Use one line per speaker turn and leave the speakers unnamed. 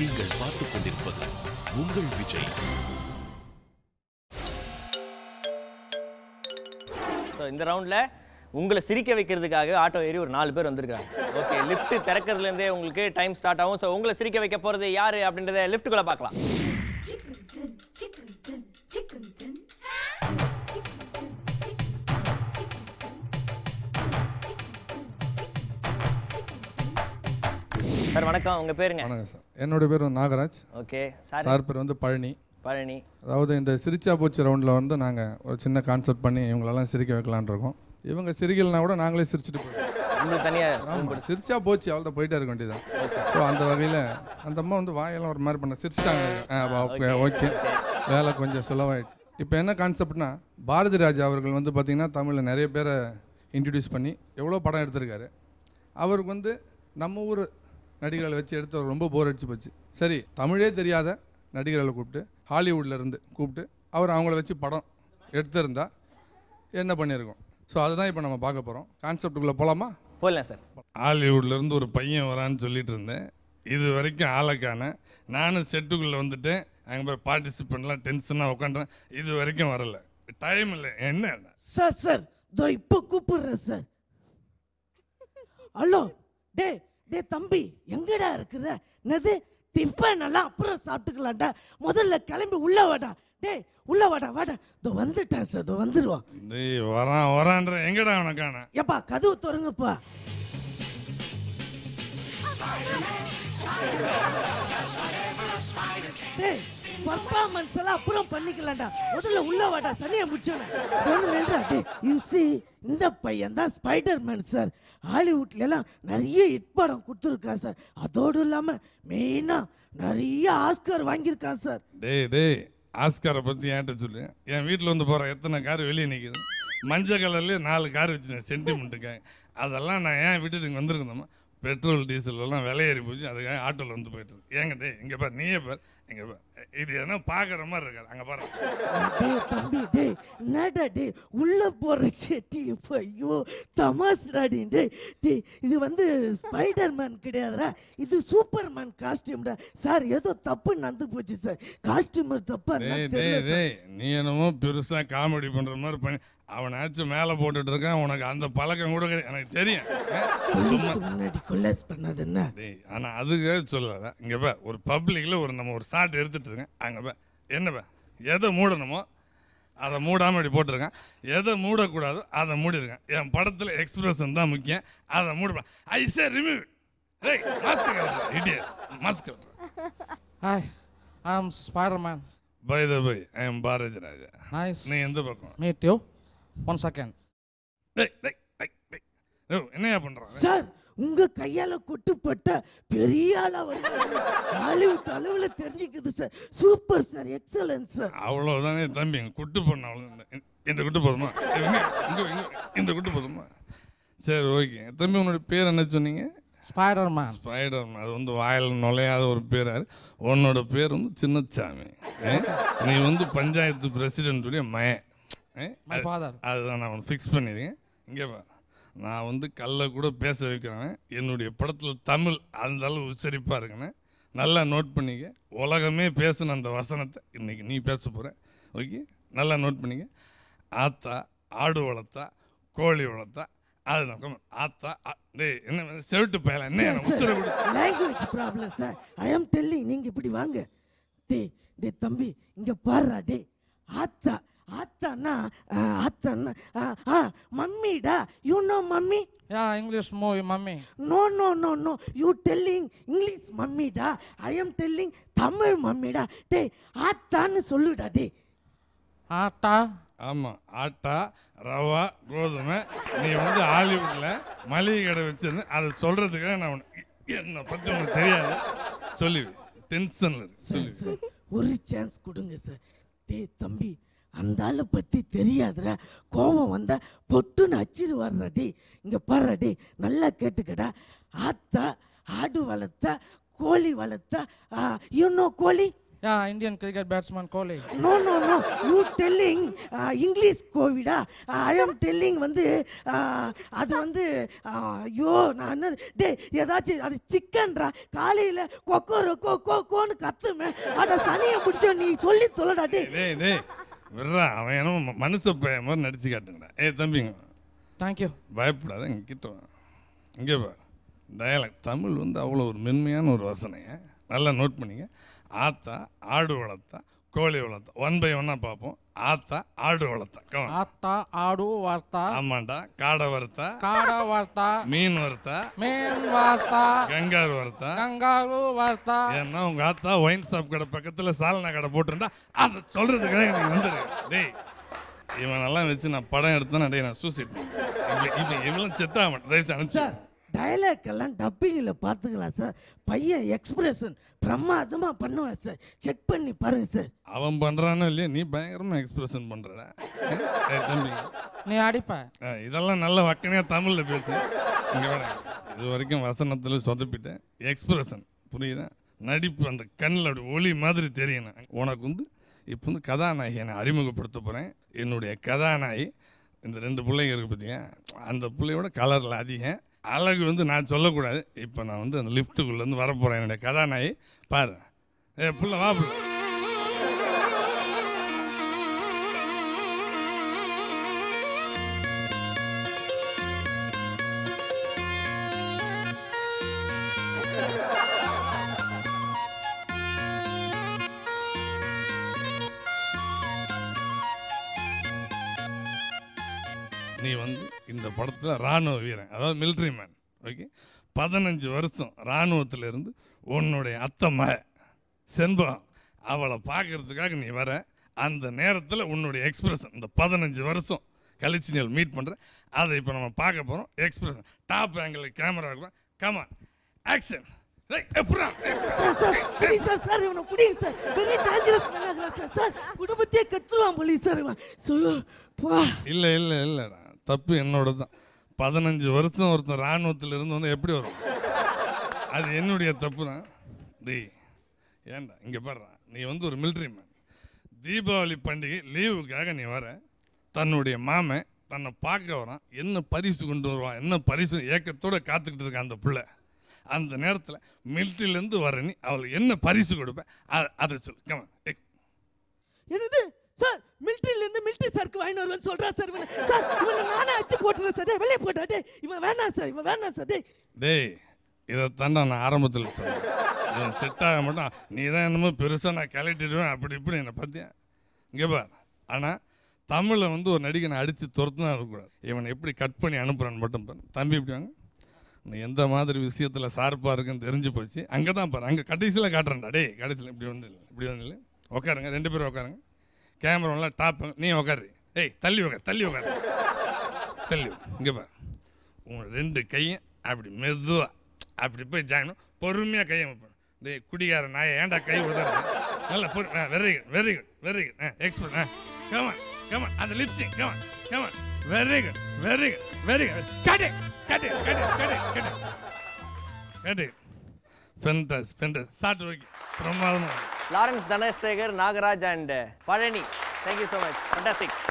நீங்கள் பார்த்துக் கொண்டிருப்பது உங்கள் விஜய் ஸோ இந்த ரவுண்டில் உங்களை சிரிக்க வைக்கிறதுக்காக ஆட்டோ ஏறி ஒரு நாலு பேர் வந்திருக்காங்க ஓகே லிஃப்ட் இருந்தே உங்களுக்கு டைம் ஸ்டார்ட் ஆகும் ஸோ உங்களை சிரிக்க வைக்க போகிறது யார் அப்படின்றத கூட பார்க்கலாம் சார் வணக்கம் உங்கள் பேருங்க வணக்கம் சார் என்னோட பேர் நாகராஜ் ஓகே சார் சார் பேர் வந்து பழனி பழனி அதாவது இந்த சிரிச்சா போச்சு ரவுண்டில் வந்து நாங்கள் ஒரு சின்ன கான்செப்ட் பண்ணி இவங்களெல்லாம் சிரிக்க வைக்கலான் இருக்கோம் இவங்க சிரிக்கலனா கூட நாங்களே சிரிச்சுட்டு போயிடுவோம் சிரிச்சா போச்சு தான் போயிட்டே இருக்க வேண்டியதான் ஸோ அந்த வகையில் அந்த அம்மா வந்து வாயெல்லாம் ஒரு மாதிரி பண்ண சிரிச்சிட்டாங்க ஓகே வேலை கொஞ்சம் சுலவாயிடுச்சு இப்போ என்ன கான்செப்ட்னா பாரதி ராஜா அவர்கள் வந்து பார்த்திங்கன்னா தமிழில் நிறைய பேரை இன்ட்ரடியூஸ் பண்ணி எவ்வளோ படம் எடுத்திருக்காரு அவருக்கு வந்து நம்ம ஊர் நடிகர்களை வச்சு எடுத்து ரொம்ப போர் அடிச்சு போச்சு சரி தமிழே தெரியாத நடிகர்களை கூப்பிட்டு இருந்து கூப்பிட்டு அவர் அவங்கள வச்சு படம் எடுத்திருந்தா என்ன பண்ணியிருக்கோம் ஸோ அதுதான் இப்போ நம்ம பார்க்க போகிறோம் கான்செப்டுக்குள்ளே போகலாமா போகலாம் சார் ஹாலிவுட்லேருந்து ஒரு பையன் வரான்னு சொல்லிட்டு இருந்தேன் இது வரைக்கும் ஆளைக்கான நானும் செட்டுக்குள்ளே வந்துட்டேன் அங்கே போய் பார்ட்டிசிபெண்ட்லாம் டென்ஷனாக உட்காண்டேன் இது வரைக்கும் வரல டைம் இல்லை என்ன
சார் சார் இப்போ கூப்பிடுறேன் சார் ஹலோ டே டே தம்பி எங்கடா இருக்கிற என்னது டிஃபன் எல்லாம் அப்புறம் சாப்பிட்டுக்கலாம்டா முதல்ல கிளம்பி உள்ள வாடா டேய் உள்ள வாடா வாடா இதோ வந்துட்டேன் சார் இதோ வந்துடுவான்
டேய் வரான் வரான்ற எங்கடா உனக்கான ஏப்பா கதவு
திறங்கப்பா டேய் பர்ஃபார்மன்ஸ் எல்லாம் அப்புறம் பண்ணிக்கலாம்டா முதல்ல உள்ள வாடா சனியை முடிச்சோன்னு யூ சி இந்த பையன் தான் ஸ்பைடர் மேன் சார் ஹாலிவுட்ல எல்லாம் நிறைய ஹிட் படம் கொடுத்துருக்கா சார் அதோடு இல்லாம மெயினா நிறைய ஆஸ்கர் வாங்கியிருக்கான் சார்
டேய் டேய் ஆஸ்காரை பத்தி என்கிட்ட சொல்லு என் வீட்டில் வந்து போற எத்தனை கார் வெளியே நிற்குது மஞ்சள் கலர்லேயே நாலு கார் வச்சுருந்தேன் சென்டிமெண்ட்டுக்காக அதெல்லாம் நான் ஏன் விட்டுட்டு வந்திருந்தோமா பெட்ரோல் டீசல் எல்லாம் விலையேறி போச்சு அதுக்காக ஆட்டோவில் வந்து ஏங்க டே எங்கே பார் நீயே பார் எங்கே பார் இது எதனா பார்க்குற மாதிரி இருக்காது அங்கே பாரு தம்பி
டே என்னடா டே உள்ளே போகிற செட்டி இப்போ ஐயோ தமாஸ்ராடி டே டே இது வந்து ஸ்பைடர்மேன் மேன் கிடையாதுடா இது சூப்பர்மேன் மேன் காஸ்டியூம்டா சார் ஏதோ தப்பு நடந்து போச்சு சார் காஸ்டியூமர் தப்பா
டே நீ என்னமோ பெருசாக காமெடி பண்ணுற மாதிரி பண்ணி அவனாச்சும் மேலே போட்டுட்டு இருக்கான் உனக்கு அந்த பழக்கம் கூட எனக்கு தெரியும்
முன்னாடி கொல்லாஸ் பண்ணாது என்ன
ஆனால் அதுக்காக சொல்லாத இங்கே ஒரு பப்ளிக்கில் ஒரு நம்ம ஒரு சாட் எடுத்துட்டு வச்சுருக்கேன் அங்கே என்னப்பா எதை மூடணுமோ அதை மூடாமல் இப்படி போட்டிருக்கேன் எதை மூடக்கூடாதோ அதை மூடிருக்கேன் என் படத்தில் எக்ஸ்பிரஷன் தான் முக்கியம் அதை மூட ஐ சே ரிமூவ் ஏய் மாஸ்க் இடியா mask hi I am man by the by I am Bharathi Raja nice நீ எந்த பக்கம் மீட் யூ ஒன் செகண்ட் டேய் டேய் டேய் டேய் என்னையா பண்ணுறான் சார் உங்க கையால கொட்டுப்பட்ட பெரிய ஹாலிவுட்
அளவுல தெரிஞ்சுக்குது sir super sir excellence sir
அவ்வளவுதானே தம்பி குட்டு பண்ண அவ்வளோ இந்த குட்டு போதுமா இந்த குட்டு போதுமா சரி ஓகே தம்பி உன்னோட பேர் என்ன சொன்னீங்க ஸ்பைடர் மேன் அது வந்து வாயில் நுழையாத ஒரு பேராரு உன்னோட பேர் வந்து சின்னச்சாமி நீ வந்து பஞ்சாயத்து பிரசிடென்ட்டுடைய மயன் அதுதான் நான் ஃபிக்ஸ் பண்ணிடுங்க இங்கே நான் வந்து கல்ல கூட பேச வைக்கிறேன் என்னுடைய படத்தில் தமிழ் அந்த அளவு உச்சரிப்பாக நல்லா நோட் பண்ணிக்க உலகமே பேசின அந்த வசனத்தை இன்றைக்கி நீ பேச போகிற ஓகே நல்லா நோட் பண்ணிக்க ஆத்தா ஆடு வளர்த்தா கோழி வளர்த்தா அது ஆத்தா டே என்ன செவிட்டு பயல என்ன
ப்ராப்ளம் சார் ஐ ஆம் டெல்லிங் நீங்கள் இப்படி வாங்க டே டே தம்பி இங்கே பாடுறா டே ஆத்தா அத்தன்னா அத்தன்னா மம்மிடா you know mummy
yeah English movie mummy
no no no no you telling English மம்மிடா I am telling Tamil மம்மிடா டேய் ஆத்தான்னு சொல்லுடா டே ஆட்டா
ஆமாம் ஆட்டா ரவா கோதுமை நீ வந்து ஹாலிவுட்டில் மளிகை கடை வச்சிருந்து அதை சொல்கிறதுக்காக நான் உனக்கு என்னை பற்றி உனக்கு தெரியாது சொல்லி டென்ஷனில் சொல்லி ஒரு சான்ஸ் கொடுங்க சார் டேய் தம்பி
அந்த ஆளை பற்றி தெரியாதுற கோபம் வந்தால் பொட்டுன்னு அச்சிடு வர்றடி இங்கே பாடுறடி நல்லா கேட்டுக்கடா ஆத்தா ஆடு வளர்த்த கோழி வளர்த்த இன்னும் கோழி
யா Indian cricket batsman Kohli no no no
you telling English கோவிடா ஐ ஆம் டெல்லிங் வந்து அது வந்து ஐயோ நான் என்ன டே ஏதாச்சும் அது சிக்கன்ரா காலையில் கொக்கோ கொக்கோ கோன்னு கத்துமே அட சனியை பிடிச்ச நீ சொல்லி சொல்லடா டே
விடுறா அவன் என்ன மனுஷ பையன் மாதிரி நடிச்சு காட்டுங்கடா ஏ தம்பிங்க தேங்க்யூ பயப்படாத இங்கே கிட்ட இங்கே பா டயலாக் தமிழ் வந்து அவ்வளோ ஒரு மென்மையான ஒரு வசனையை நல்லா நோட் பண்ணிங்க ஆத்தா ஆடு வளர்த்தா கோழி வளர்த்தா ஒன் பை ஒன்னாக பார்ப்போம் ஆத்தா ஆடு வளர்த்தா ஆத்தா ஆடு வார்த்தா ஆமாண்டா காடை வறுத்தா காடை வார்த்தா மீன் வறுத்தா மீன் வார்த்தா கங்கார் வறுத்தா கங்காரு வார்த்தா ஏன்னா உங்க ஆத்தா ஒயின் ஷாப் கடை பக்கத்துல சாலனா கடை போட்டிருந்தா அந்த சொல்றதுக்கு எனக்கு வந்துரு டேய் எல்லாம் வச்சு நான் படம் எடுத்தேன்னா நிறைய நான் சூசைட் இப்போ இவெல்லாம் செட் மாட்டேன் தயவுசெய்து அனுப்பிச்சு
டைலாக்கெல்லாம் டப்பிங்கில் பார்த்துக்கலாம் சார் பையன் எக்ஸ்பிரஷன் பிரமாதமாக பண்ணுவேன் சார் செக் பண்ணி பாருங்க சார்
அவன் பண்ணுறானோ இல்லையா நீ பயங்கரமாக எக்ஸ்பிரஷன் பண்ணுறடா தம்பி நீ அடிப்ப இதெல்லாம் நல்ல வக்கனையாக தமிழில் பேசு இங்கே இது வரைக்கும் வசனத்தில் சொதப்பிட்டேன் எக்ஸ்பிரஷன் புரியுதா நடிப்பு அந்த கண்ணில் அப்படி ஒளி மாதிரி தெரியணும் உனக்கு வந்து இப்போ வந்து கதாநாயகி நான் அறிமுகப்படுத்த போகிறேன் என்னுடைய கதாநாயகி இந்த ரெண்டு பிள்ளைங்க இருக்குது பார்த்தீங்க அந்த பிள்ளையோட கலரில் அதிகம் அழகு வந்து நான் சொல்லக்கூடாது இப்போ நான் வந்து அந்த லிஃப்ட்டுக்குள்ளேருந்து வரப்போகிறேன் என்னுடைய கதாநாயகி பாரு ஏ புள்ள வா புள்ள நீ வந்து இந்த படத்தில் இராணுவ வீரன் அதாவது மிலிட்ரி மேன் ஓகே பதினஞ்சு வருஷம் இராணுவத்திலேருந்து உன்னுடைய அத்தம்மா செண்பகம் அவளை பார்க்குறதுக்காக நீ வர அந்த நேரத்தில் உன்னுடைய எக்ஸ்பிரஷன் இந்த பதினஞ்சு வருஷம் கழிச்சு நீ மீட் பண்ணுற அதை இப்போ நம்ம பார்க்க போகிறோம் எக்ஸ்பிரஷன் டாப் ஆங்கிள் கேமரா இருக்கும் கமா ஆக்ஷன்
குடும்பத்தையே கத்துருவான் போலீஸ்
இல்ல இல்ல இல்லடா தப்பு என்னோட தான் பதினஞ்சு வருஷம் ஒருத்தன் இராணுவத்தில் இருந்து வந்து எப்படி வரும் அது என்னுடைய தப்பு தான் டேய் ஏண்டா இங்கே பாடுறான் நீ வந்து ஒரு மிலிட்ரி மேன் தீபாவளி பண்டிகை லீவுக்காக நீ வர தன்னுடைய மாமன் தன்னை பார்க்க வரான் என்ன பரிசு கொண்டு வருவான் என்ன பரிசு ஏக்கத்தோடு காத்துக்கிட்டு இருக்கான் அந்த பிள்ளை அந்த நேரத்தில் மில்ட்ரிலேருந்து வர நீ அவளுக்கு என்ன பரிசு கொடுப்பேன் அதை சொல்லு கமா
என்னது கூட்டிட்டு வருவேன்னு சார் சார் இவனை நானே அச்சு போட்டுறேன் சார் வெளியே போட்டா டேய் இவன் வேணாம் சார் இவன் வேணாம் சார் டே
டேய் இதை இதைத்தான் நான் ஆரம்பத்தில் சொன்னேன் செட் ஆக மாட்டோம் நீ தான் என்னமோ பெருசாக நான் கிளட்டிடுவேன் அப்படி இப்படி என்னை பார்த்தியா இங்கே பார் ஆனால் தமிழை வந்து ஒரு நடிகை நடிகனை அடித்து துரத்துனா இருக்கக்கூடாது இவனை எப்படி கட் பண்ணி அனுப்புகிறான்னு மட்டும் பாரு தம்பி இப்படி வாங்க எந்த மாதிரி விஷயத்தில் சார்பாக இருக்குன்னு தெரிஞ்சு போச்சு அங்கே தான் பாரு அங்கே கடைசியில் காட்டுறேன்டா டே கடைசியில் இப்படி வந்து இப்படி வந்து உட்காருங்க ரெண்டு பேரும் உட்காருங்க கேமராலாம் டாப் நீ உட்காரு ஏய் தள்ளி வைங்க தள்ளி வைங்க தள்ளி இங்கே பார் உன் ரெண்டு கையும் அப்படி மெதுவாக அப்படி போய் ஜாயினும் பொறுமையாக கையை வைப்பேன் டேய் குடிகார நாய ஏன்டா கை உதற நல்ல பொறு ஆ very good very good very good ஆ எக்ஸ்பர்ட் ஆ கமன் கமன் அந்த lip sync come on come on very good very good very good கட்டு கட்டு கட்டு கட்டு கட்டு கட்டு ஃபென்டஸ் ஃபென்டஸ் சாட்டு ஓகே பிரமாதமாக Lawrence Dhanasekar Nagaraj and Palani thank you so much fantastic